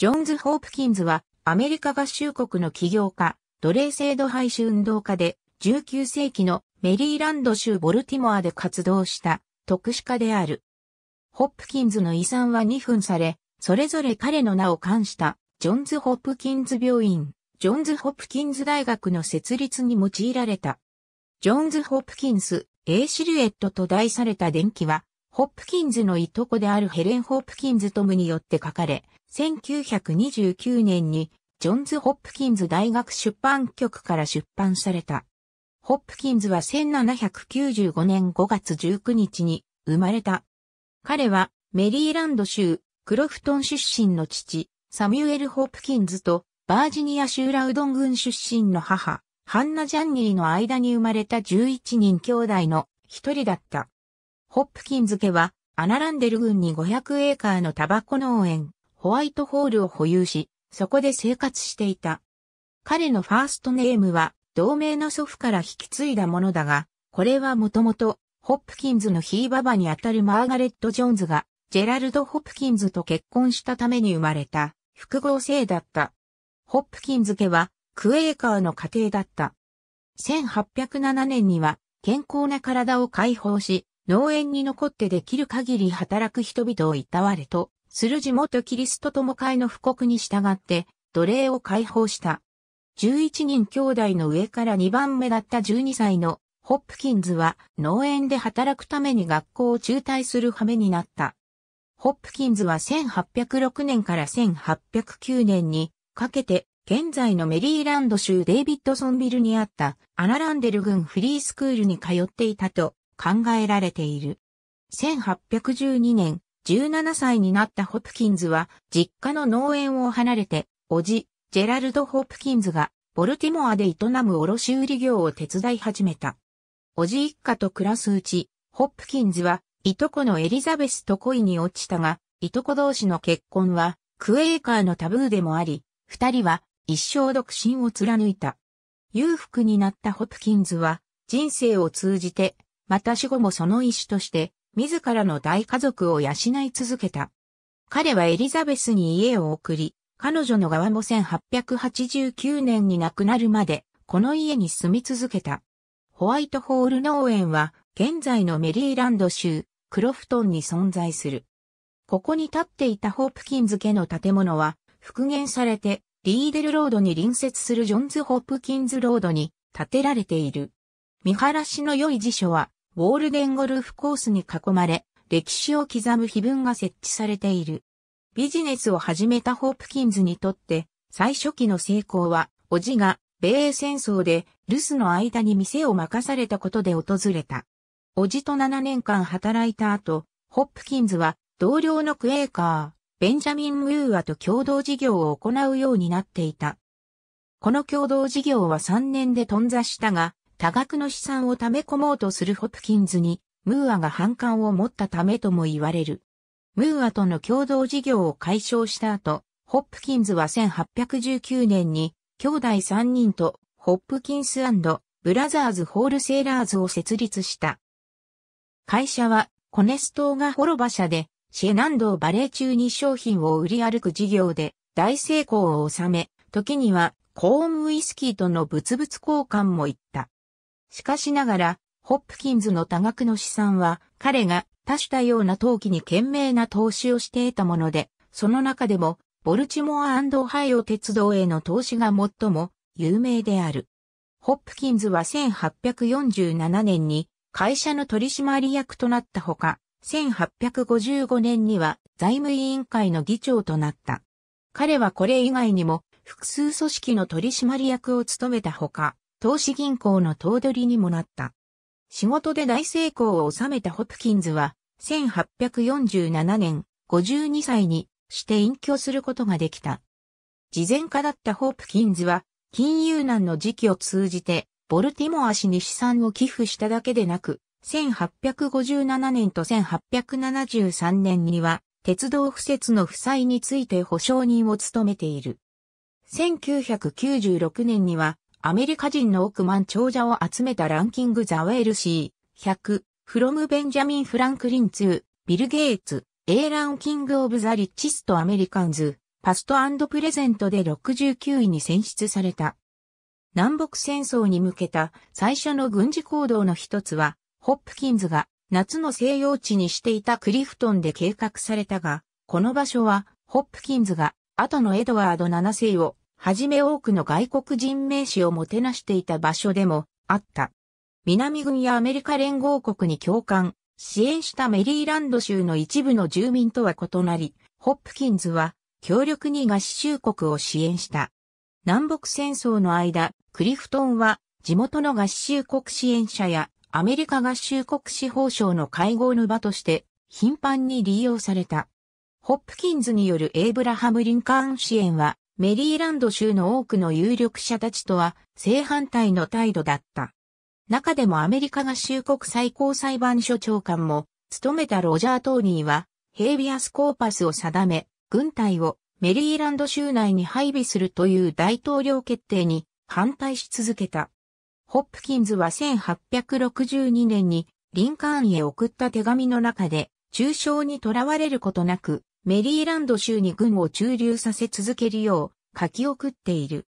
ジョンズ・ホープキンズは、アメリカ合衆国の起業家、奴隷制度廃止運動家で、19世紀のメリーランド州ボルティモアで活動した特殊家である。ホップキンズの遺産は2分され、それぞれ彼の名を冠したジョンズ・ホップキンズ病院、ジョンズ・ホップキンズ大学の設立に用いられた。ジョンズ・ホップキンズ、A シルエットと題された電気は、ホップキンズのいとこであるヘレン・ホップキンズトムによって書かれ、1929年にジョンズ・ホップキンズ大学出版局から出版された。ホップキンズは1795年5月19日に生まれた。彼はメリーランド州クロフトン出身の父、サミュエル・ホップキンズとバージニア州ラウドン郡出身の母、ハンナ・ジャンニーの間に生まれた11人兄弟の一人だった。ホップキンズ家は、アナランデル郡に500エーカーのタバコ農園、ホワイトホールを保有し、そこで生活していた。彼のファーストネームは、同名の祖父から引き継いだものだが、これはもともと、ホップキンズのひいばばにあたるマーガレット・ジョーンズが、ジェラルド・ホップキンズと結婚したために生まれた、複合性だった。ホップキンズ家は、クエーカーの家庭だった。1807年には、健康な体を解放し、農園に残ってできる限り働く人々をいたわれと、する地元キリスト友会の布告に従って、奴隷を解放した。11人兄弟の上から2番目だった12歳のホップキンズは農園で働くために学校を中退する羽目になった。ホップキンズは1806年から1809年にかけて現在のメリーランド州デイビッドソンビルにあったアナランデル郡フリースクールに通っていたと考えられている。1812年、17歳になったホプキンズは、実家の農園を離れて、おじ、ジェラルド・ホプキンズが、ボルティモアで営む卸売業を手伝い始めた。おじ一家と暮らすうち、ホプキンズは、いとこのエリザベスと恋に落ちたが、いとこ同士の結婚は、クエーカーのタブーでもあり、二人は一生独身を貫いた。裕福になったホプキンズは、人生を通じてまた死後もその一種として、自らの大家族を養い続けた。彼はエリザベスに家を送り、彼女の側も1889年に亡くなるまで、この家に住み続けた。ホワイトホール農園は、現在のメリーランド州、クロフトンに存在する。ここに建っていたホープキンズ家の建物は、復元されて、リーデルロードに隣接するジョンズ・ホープキンズロードに建てられている。見晴らしの良い辞書は、ウォールデンゴルフコースに囲まれ、歴史を刻む碑文が設置されている。ビジネスを始めたホープキンズにとって、最初期の成功は、おじが、米英戦争で、留守の間に店を任されたことで訪れた。おじと7年間働いた後、ホップキンズは、同僚のクエーカー、ベンジャミン・ムーアと共同事業を行うようになっていた。この共同事業は3年で頓挫したが、多額の資産を貯め込もうとするホプキンズに、ムーアが反感を持ったためとも言われる。ムーアとの共同事業を解消した後、ホップキンズは1819年に、兄弟3人と、ホップキンスブラザーズ・ホールセーラーズを設立した。会社は、コネスーが滅馬車で、シェナンドをバレー中に商品を売り歩く事業で、大成功を収め、時には、コーンウイスキーとの物々交換も行った。しかしながら、ホップキンズの多額の資産は、彼が多種多様な投機に懸命な投資をしていたもので、その中でも、ボルチモアハイオ鉄道への投資が最も有名である。ホップキンズは1847年に会社の取締役となったほか、1855年には財務委員会の議長となった。彼はこれ以外にも複数組織の取締役を務めたほか、投資銀行の頭取にもなった。仕事で大成功を収めたホプキンズは、1847年52歳にして隠居することができた。事前家だったホプキンズは、金融難の時期を通じて、ボルティモア氏に資産を寄付しただけでなく、1857年と1873年には、鉄道不設の負債について保証人を務めている。1996年には、アメリカ人の億万長者を集めたランキングザ・ウェルシー、100、フロム・ベンジャミン・フランクリン2、ビル・ゲイツ、A ランキング・オブ・ザ・リッチスト・アメリカンズ、パストプレゼントで69位に選出された。南北戦争に向けた最初の軍事行動の一つは、ホップキンズが夏の西洋地にしていたクリフトンで計画されたが、この場所は、ホップキンズが後のエドワード7世をはじめ多くの外国人名士をもてなしていた場所でもあった。南軍やアメリカ連合国に共感、支援したメリーランド州の一部の住民とは異なり、ホップキンズは強力に合衆国を支援した。南北戦争の間、クリフトンは地元の合衆国支援者やアメリカ合衆国司法省の会合の場として頻繁に利用された。ホップキンズによるエイブラハム・リンカーン支援はメリーランド州の多くの有力者たちとは正反対の態度だった。中でもアメリカ合衆国最高裁判所長官も務めたロジャー・トーニーはヘイビアスコーパスを定め、軍隊をメリーランド州内に配備するという大統領決定に反対し続けた。ホップキンズは1862年にリンカーンへ送った手紙の中で、中傷にとらわれることなく、メリーランド州に軍を駐留させ続けるよう書き送っている。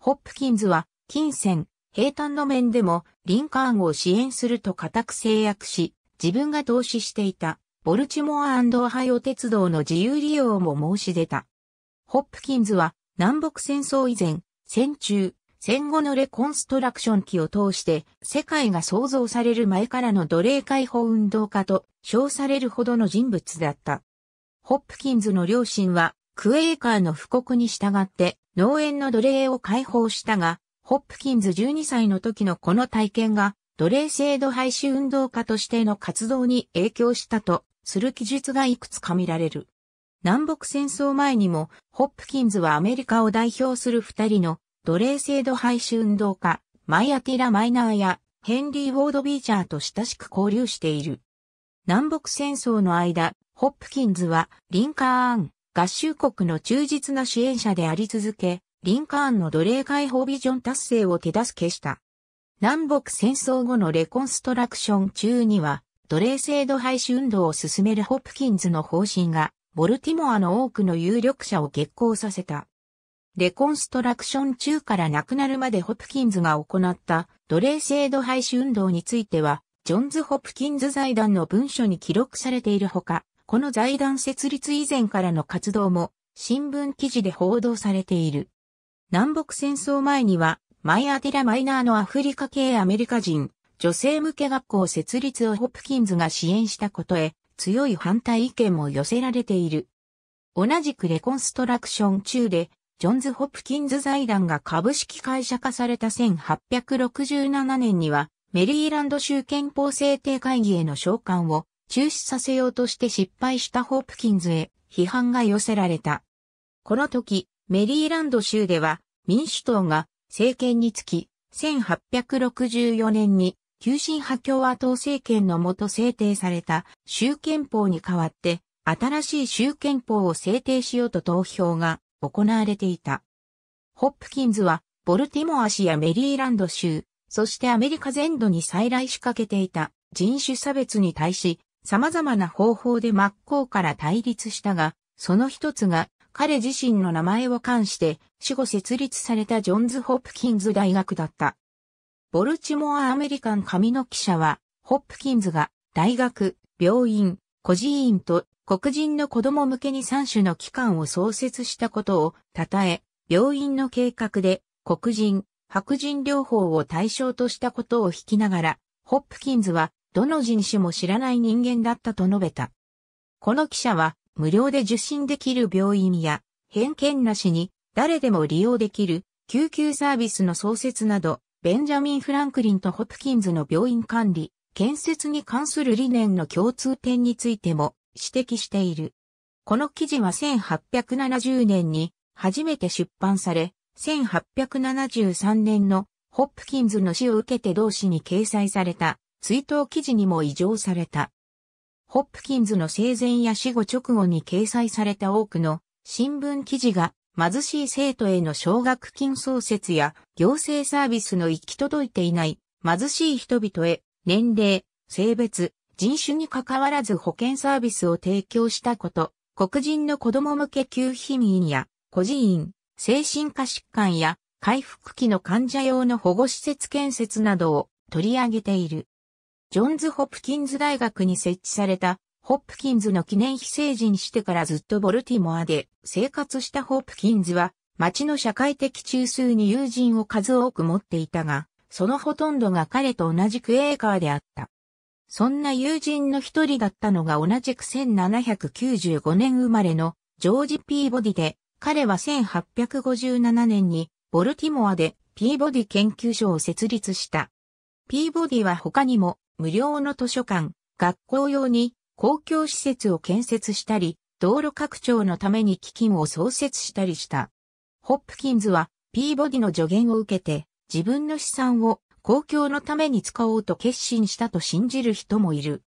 ホップキンズは金銭、平坦の面でもリンカーンを支援すると固く制約し、自分が投資していたボルチモアオハイオ鉄道の自由利用も申し出た。ホップキンズは南北戦争以前、戦中、戦後のレコンストラクション期を通して世界が創造される前からの奴隷解放運動家と称されるほどの人物だった。ホップキンズの両親は、クエーカーの布告に従って農園の奴隷を解放したが、ホップキンズ12歳の時のこの体験が、奴隷制度廃止運動家としての活動に影響したとする記述がいくつか見られる。南北戦争前にも、ホップキンズはアメリカを代表する二人の奴隷制度廃止運動家、マイアティラ・マイナーやヘンリー・ウォード・ビーチャーと親しく交流している。南北戦争の間、ホップキンズは、リンカーン、合衆国の忠実な支援者であり続け、リンカーンの奴隷解放ビジョン達成を手助けした。南北戦争後のレコンストラクション中には、奴隷制度廃止運動を進めるホップキンズの方針が、ボルティモアの多くの有力者を激高させた。レコンストラクション中から亡くなるまでホップキンズが行った奴隷制度廃止運動については、ジョンズ・ホップキンズ財団の文書に記録されているほか、この財団設立以前からの活動も新聞記事で報道されている。南北戦争前には、マイアティラ・マイナーのアフリカ系アメリカ人、女性向け学校設立をホプキンズが支援したことへ、強い反対意見も寄せられている。同じくレコンストラクション中で、ジョンズ・ホプキンズ財団が株式会社化された1867年には、メリーランド州憲法制定会議への召喚を中止させようとして失敗したホープキンズへ批判が寄せられた。この時、メリーランド州では民主党が政権につき、1864年に急進派共和党政権のもと制定された州憲法に代わって新しい州憲法を制定しようと投票が行われていた。ホップキンズはボルティモア市やメリーランド州、そしてアメリカ全土に再来しかけていた人種差別に対し様々な方法で真っ向から対立したが、その一つが彼自身の名前を冠して死後設立されたジョンズ・ホップキンズ大学だった。ボルチモア・アメリカン紙の記者は、ホップキンズが大学、病院、孤児院と黒人の子供向けに3種の機関を創設したことを称え、病院の計画で黒人、白人療法を対象としたことを引きながら、ホップキンズはどの人種も知らない人間だったと述べた。この記者は、無料で受診できる病院や、偏見なしに、誰でも利用できる、救急サービスの創設など、ベンジャミン・フランクリンとホプキンズの病院管理、建設に関する理念の共通点についても指摘している。この記事は1870年に初めて出版され、1873年のホップキンズの死を受けて同誌に掲載された追悼記事にも異常された。ホップキンズの生前や死後直後に掲載された多くの新聞記事が貧しい生徒への奨学金創設や行政サービスの行き届いていない貧しい人々へ年齢、性別、人種に関わらず保険サービスを提供したこと、黒人の子供向け給品員や孤児院、精神科疾患や回復期の患者用の保護施設建設などを取り上げている。ジョンズ・ホップキンズ大学に設置された、ホップキンズの記念碑成人してからずっとボルティモアで生活したホップキンズは、町の社会的中枢に友人を数多く持っていたが、そのほとんどが彼と同じクエーカーであった。そんな友人の一人だったのが同じく1795年生まれのジョージ・ピーボディで、彼は1857年にボルティモアでピーボディ研究所を設立した。ピーボディは他にも無料の図書館、学校用に公共施設を建設したり、道路拡張のために基金を創設したりした。ホップキンズは、ピーボディの助言を受けて、自分の資産を公共のために使おうと決心したと信じる人もいる。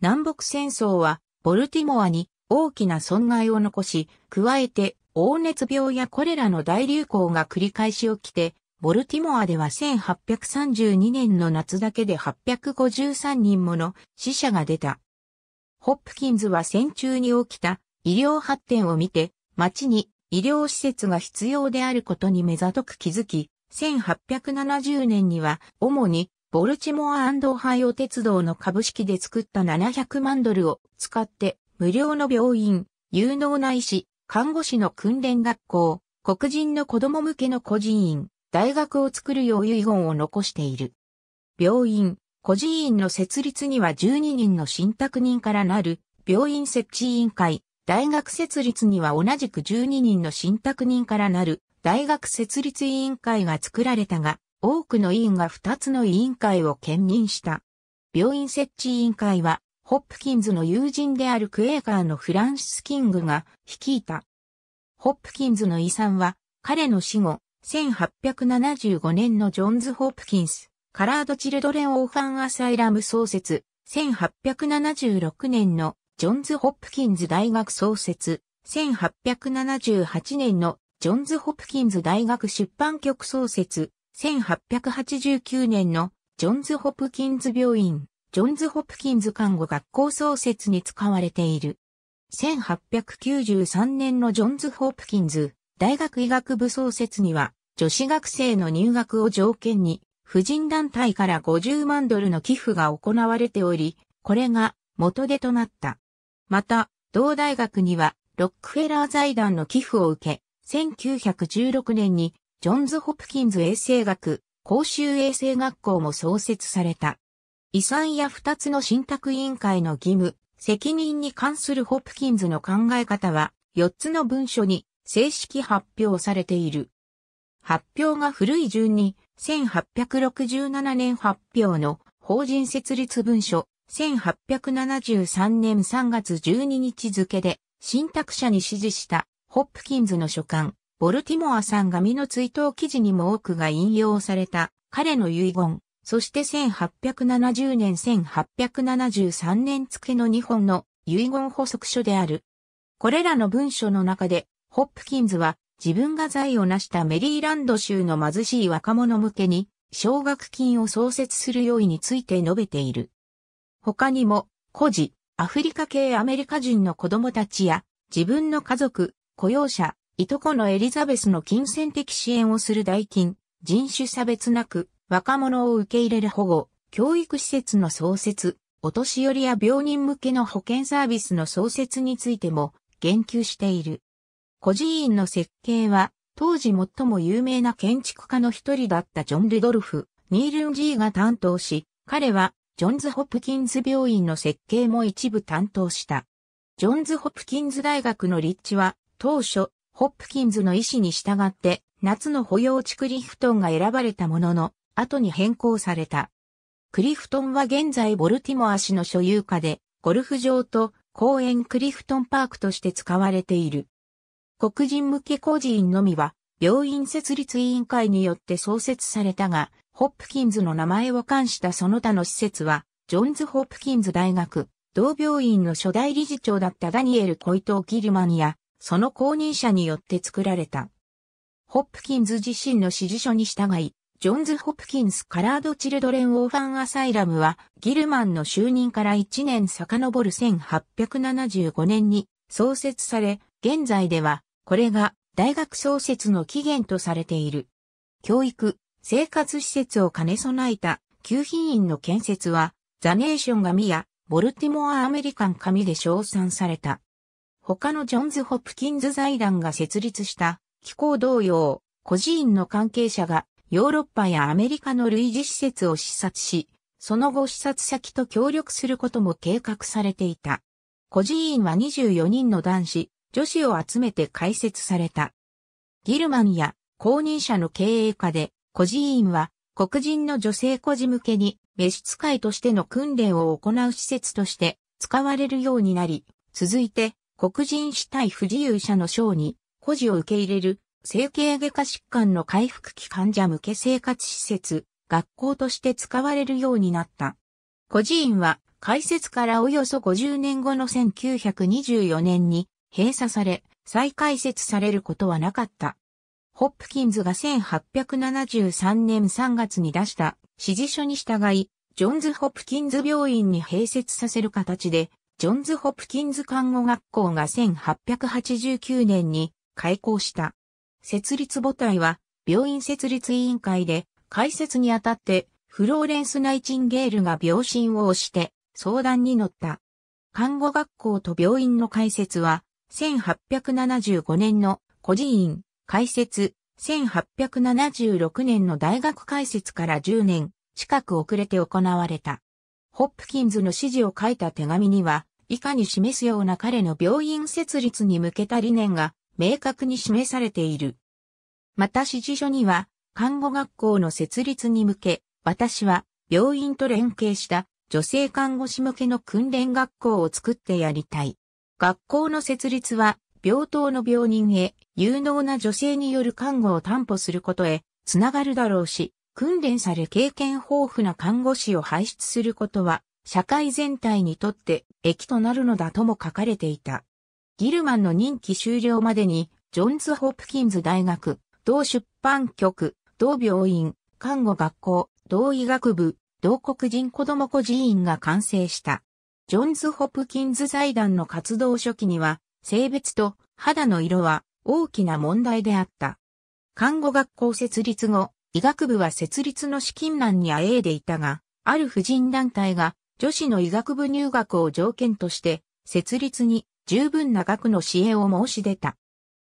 南北戦争は、ボルティモアに大きな損害を残し、加えて、黄熱病やコレラの大流行が繰り返し起きて、ボルティモアでは1832年の夏だけで853人もの死者が出た。ホップキンズは戦中に起きた医療発展を見て、町に医療施設が必要であることに目ざとく気づき、1870年には主にボルチモアハイオ鉄道の株式で作った700万ドルを使って無料の病院、有能な医師、看護師の訓練学校、黒人の子供向けの孤児院、大学を作るよう遺言を残している。病院、孤児院の設立には12人の信託人からなる病院設置委員会、大学設立には同じく12人の信託人からなる大学設立委員会が作られたが、多くの委員が2つの委員会を兼任した。病院設置委員会は、ホップキンズの友人であるクエーカーのフランシス・キングが率いた。ホップキンズの遺産は、彼の死後、1875年のジョンズ・ホープキンス、カラード・チルドレン・オーファン・アサイラム創設、1876年のジョンズ・ホップキンズ大学創設、1878年のジョンズ・ホップキンズ大学出版局創設、1889年のジョンズ・ホップキンズ病院、ジョンズ・ホップキンズ看護学校創設に使われている。1893年のジョンズ・ホップキンズ大学医学部創設には、女子学生の入学を条件に、婦人団体から50万ドルの寄付が行われており、これが元手となった。また、同大学には、ロックフェラー財団の寄付を受け、1916年に、ジョンズ・ホプキンズ衛生学、公衆衛生学校も創設された。遺産や二つの信託委員会の義務、責任に関するホプキンズの考え方は、四つの文書に正式発表されている。発表が古い順に、1867年発表の法人設立文書、1873年3月12日付で、新託者に指示したホップキンズの書簡、ボルティモアさんが身の追悼記事にも多くが引用された彼の遺言、そして1870年1873年付の2本の遺言補足書である。これらの文書の中でホップキンズは自分が財を成したメリーランド州の貧しい若者向けに奨学金を創設する用意について述べている。他にも、孤児、アフリカ系アメリカ人の子供たちや自分の家族、雇用者、いとこのエリザベスの金銭的支援をする代金、人種差別なく若者を受け入れる保護、教育施設の創設、お年寄りや病人向けの保健サービスの創設についても言及している。孤児院の設計は、当時最も有名な建築家の一人だったジョン・ルドルフ、ニールン・ジーが担当し、彼は、ジョンズ・ホプキンズ病院の設計も一部担当した。ジョンズ・ホプキンズ大学の立地は、当初、ホップキンズの意思に従って、夏の保養地クリフトンが選ばれたものの、後に変更された。クリフトンは現在ボルティモア市の所有下で、ゴルフ場と公園クリフトンパークとして使われている。黒人向け孤児院のみは、病院設立委員会によって創設されたが、ホップキンズの名前を冠したその他の施設は、ジョンズ・ホップキンズ大学、同病院の初代理事長だったダニエル・コイト・ギルマンや、その後任者によって作られた。ホップキンズ自身の指示書に従い、ジョンズ・ホップキンズ・カラード・チルドレン・オーファン・アサイラムは、ギルマンの就任から1年遡る1875年に創設され、現在ではこれが大学創設の起源とされている。教育、生活施設を兼ね備えた旧品院の建設は、ザネーション紙やボルティモア・アメリカン紙で称賛された。他のジョンズ・ホプキンズ財団が設立した機構同様、孤児院の関係者がヨーロッパやアメリカの類似施設を視察し、その後視察先と協力することも計画されていた。孤児院は24人の男子、女子を集めて開設された。ギルマンや公認者の経営家で、孤児院は黒人の女性孤児向けに召使いとしての訓練を行う施設として使われるようになり、続いて黒人死体不自由者の賞に孤児を受け入れる整形外科疾患の回復期患者向け生活施設、学校として使われるようになった。孤児院は開設からおよそ50年後の1924年に閉鎖され、再開設されることはなかった。ホップキンズが1873年3月に出した指示書に従い、ジョンズ・ホップキンズ病院に併設させる形で、ジョンズ・ホップキンズ看護学校が1889年に開校した。設立母体は、病院設立委員会で、開設にあたって、フローレンス・ナイチンゲールが病診をして、相談に乗った。看護学校と病院の開設は、1875年の孤児院開設、1876年の大学開設から10年近く遅れて行われた。ホップキンズの指示を書いた手紙には、以下に示すような彼の病院設立に向けた理念が明確に示されている。また指示書には、看護学校の設立に向け、私は病院と連携した女性看護師向けの訓練学校を作ってやりたい。学校の設立は、病棟の病人へ、有能な女性による看護を担保することへ、つながるだろうし、訓練され経験豊富な看護師を輩出することは、社会全体にとって益となるのだとも書かれていた。ギルマンの任期終了までに、ジョンズ・ホプキンズ大学、同出版局、同病院、看護学校、同医学部、同国人子供孤児院が完成した。ジョンズ・ホプキンズ財団の活動初期には、性別と肌の色は大きな問題であった。看護学校設立後、医学部は設立の資金難にあえいでいたが、ある婦人団体が女子の医学部入学を条件として、設立に十分な額の支援を申し出た。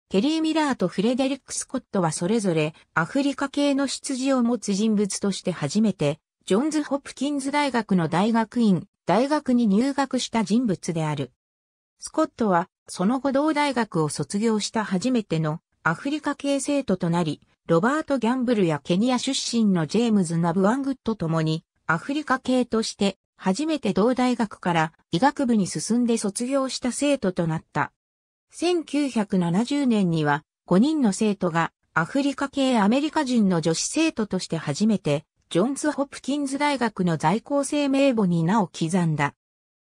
ケリー・ミラーとフレデリック・スコットはそれぞれアフリカ系の出自を持つ人物として初めて、ジョンズ・ホプキンズ大学の大学院大学に入学した人物である。スコットは、その後同大学を卒業した初めてのアフリカ系生徒となり、ロバート・ギャンブルやケニア出身のジェームズ・ナブワングッドともに、アフリカ系として、初めて同大学から医学部に進んで卒業した生徒となった。1970年には、5人の生徒がアフリカ系アメリカ人の女子生徒として初めてジョンズ・ホプキンズ大学の在校生名簿に名を刻んだ。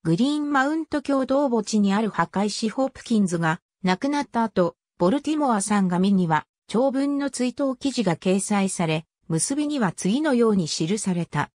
グリーンマウント共同墓地にある墓石ホプキンズが亡くなった後、ボルティモアさんが見には長文の追悼記事が掲載され、結びには次のように記された。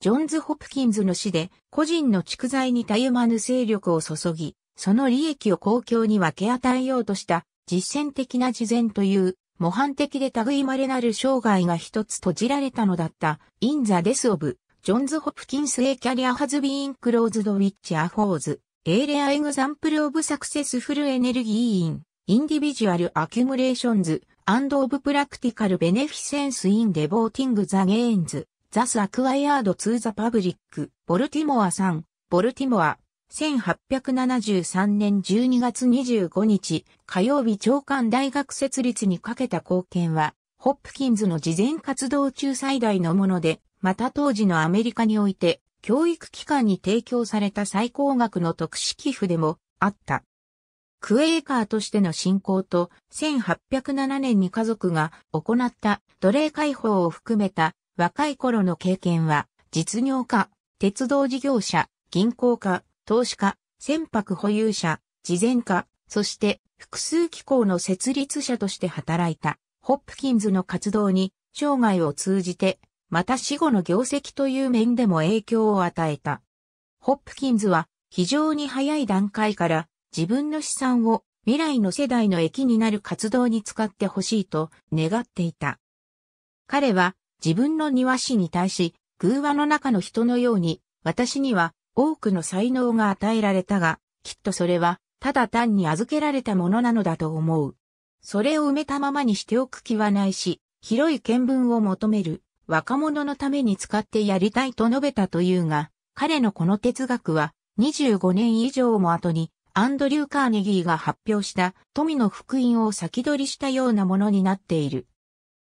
ジョンズ・ホプキンズの死で個人の蓄財にたゆまぬ勢力を注ぎ、その利益を公共に分け与えようとした実践的な事前という模範的で類稀なる生涯が一つ閉じられたのだった。In the death of ジョンズ・ホプキンス・エ・キャリア・ハズ・ビーン・クローズド・ウィッチ・ア・フォーズ、エーレア・エグザンプル・オブ・サクセスフル・エネルギー・イン、インディビジュアル・アキュムレーションズ、アンド・オブ・プラクティカル・ベネフィセンス・イン・デボーティング・ザ・ゲーンズ、ザス・アクワイアード・ツー・ザ・パブリック、ボルティモアさん、ボルティモア、1873年12月25日、火曜日長官大学設立にかけた貢献は、ホップキンズの事前活動中最大のもので、また当時のアメリカにおいて、教育機関に提供された最高額の特殊寄付でもあった。クエーカーとしての信仰と、1807年に家族が行った奴隷解放を含めた若い頃の経験は、実業家、鉄道事業者、銀行家、投資家、船舶保有者、事前家、そして複数機構の設立者として働いた、ホップキンズの活動に、生涯を通じて、また死後の業績という面でも影響を与えた。ホップキンズは、非常に早い段階から、自分の資産を未来の世代の益になる活動に使ってほしいと願っていた。彼は自分の庭師に対し、偶話の中の人のように、私には多くの才能が与えられたが、きっとそれは、ただ単に預けられたものなのだと思う。それを埋めたままにしておく気はないし、広い見聞を求める、若者のために使ってやりたいと述べたというが、彼のこの哲学は、25年以上も後に、アンドリュー・カーネギーが発表した富の福音を先取りしたようなものになっている。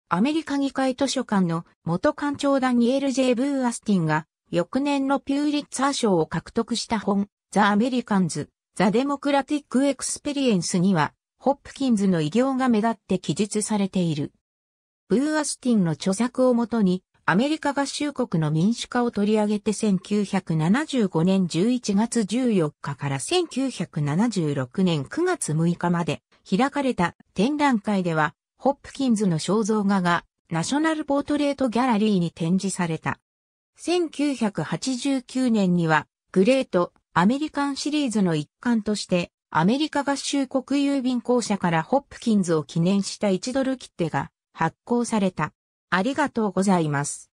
アメリカ議会図書館の元館長ダニエル・ジェブー・アスティンが翌年のピューリッツァー賞を獲得した本、ザ・アメリカンズ、ザ・デモクラティック・エクスペリエンスには、ホップキンズの偉業が目立って記述されている。ブーアスティンの著作をもとに、アメリカ合衆国の民主化を取り上げて1975年11月14日から1976年9月6日まで開かれた展覧会では、ホップキンズの肖像画がナショナルポートレートギャラリーに展示された。1989年には、グレート、アメリカンシリーズの一環として、アメリカ合衆国郵便公社からホップキンズを記念した1ドル切手が発行された。ありがとうございます。